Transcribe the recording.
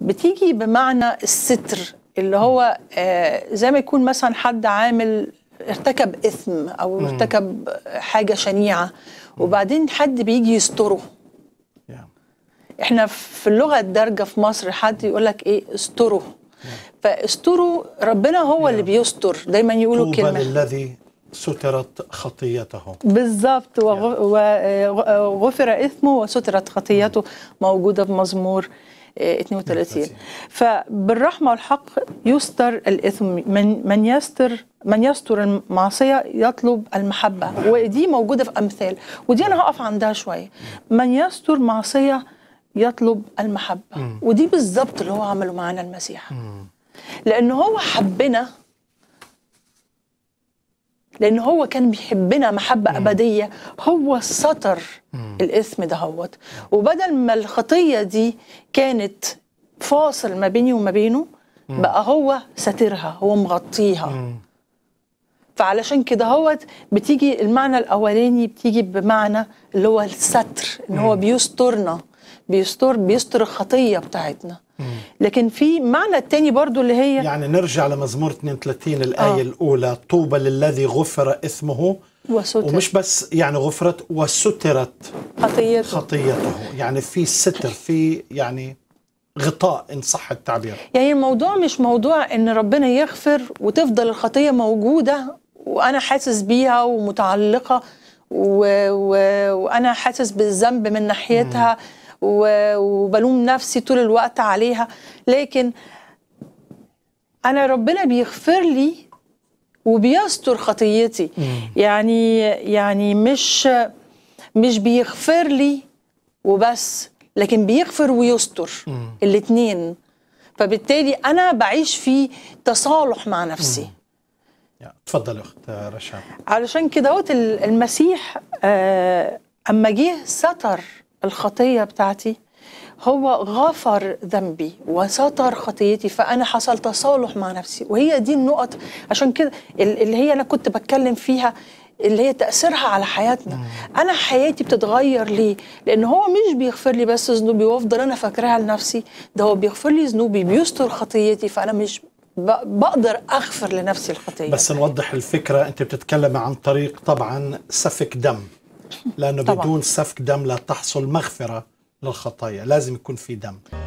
بتيجي بمعنى الستر اللي هو آه، زي ما يكون مثلا حد عامل ارتكب اثم او ارتكب حاجه شنيعه وبعدين حد بيجي يستره احنا في اللغه الدارجه في مصر حد يقول لك ايه استره فاستره ربنا هو اللي بيستر دايما يقولوا كلمه الذي سترت خطيته بالظبط وغفر آه، آه، اثمه وسترت خطيته موجوده في مزمور 32 فبالرحمة والحق يستر الإثم من, من يستر من يستر المعصية يطلب المحبة ودي موجودة في أمثال ودي أنا هقف عندها شوية من يستر معصية يطلب المحبة ودي بالظبط اللي هو عمله معانا المسيح لأن هو حبنا لأن هو كان بيحبنا محبة أبدية هو سطر الإثم دهوت وبدل ما الخطية دي كانت فاصل ما بيني وما بينه بقى هو ساترها هو مغطيها فعلشان كده هوت بتيجي المعنى الاولاني بتيجي بمعنى اللي هو الستر ان هو بيسترنا بيستر بيستر الخطيه بتاعتنا لكن في معنى التاني برضو اللي هي يعني نرجع لمزمور 32 آه. الآية آه. الأولى طوبى للذي غفر إثمه وستر ومش بس يعني غفرت وسترت خطيته خطيته يعني في ستر في يعني غطاء ان صح التعبير يعني الموضوع مش موضوع ان ربنا يغفر وتفضل الخطيه موجوده وانا حاسس بيها ومتعلقه و... و... وانا حاسس بالذنب من ناحيتها مم. وبلوم نفسي طول الوقت عليها لكن انا ربنا بيغفر لي وبيستر خطيتي يعني يعني مش مش بيغفر لي وبس لكن بيغفر ويستر الاثنين فبالتالي انا بعيش في تصالح مع نفسي تفضل اخت رشا علشان كده المسيح آه، اما جه ستر الخطية بتاعتي هو غفر ذنبي وستر خطيتي فأنا حصل تصالح مع نفسي وهي دي النقط عشان كده اللي هي أنا كنت بتكلم فيها اللي هي تأثيرها على حياتنا أنا حياتي بتتغير ليه؟ لأن هو مش بيغفر لي بس ذنوبي وأفضل أنا فاكراها لنفسي ده هو بيغفر لي ذنوبي بيستر خطيتي فأنا مش بقدر اغفر لنفسي الخطيه بس نوضح الفكره انت بتتكلم عن طريق طبعا سفك دم لانه طبعا. بدون سفك دم لا تحصل مغفره للخطايا لازم يكون في دم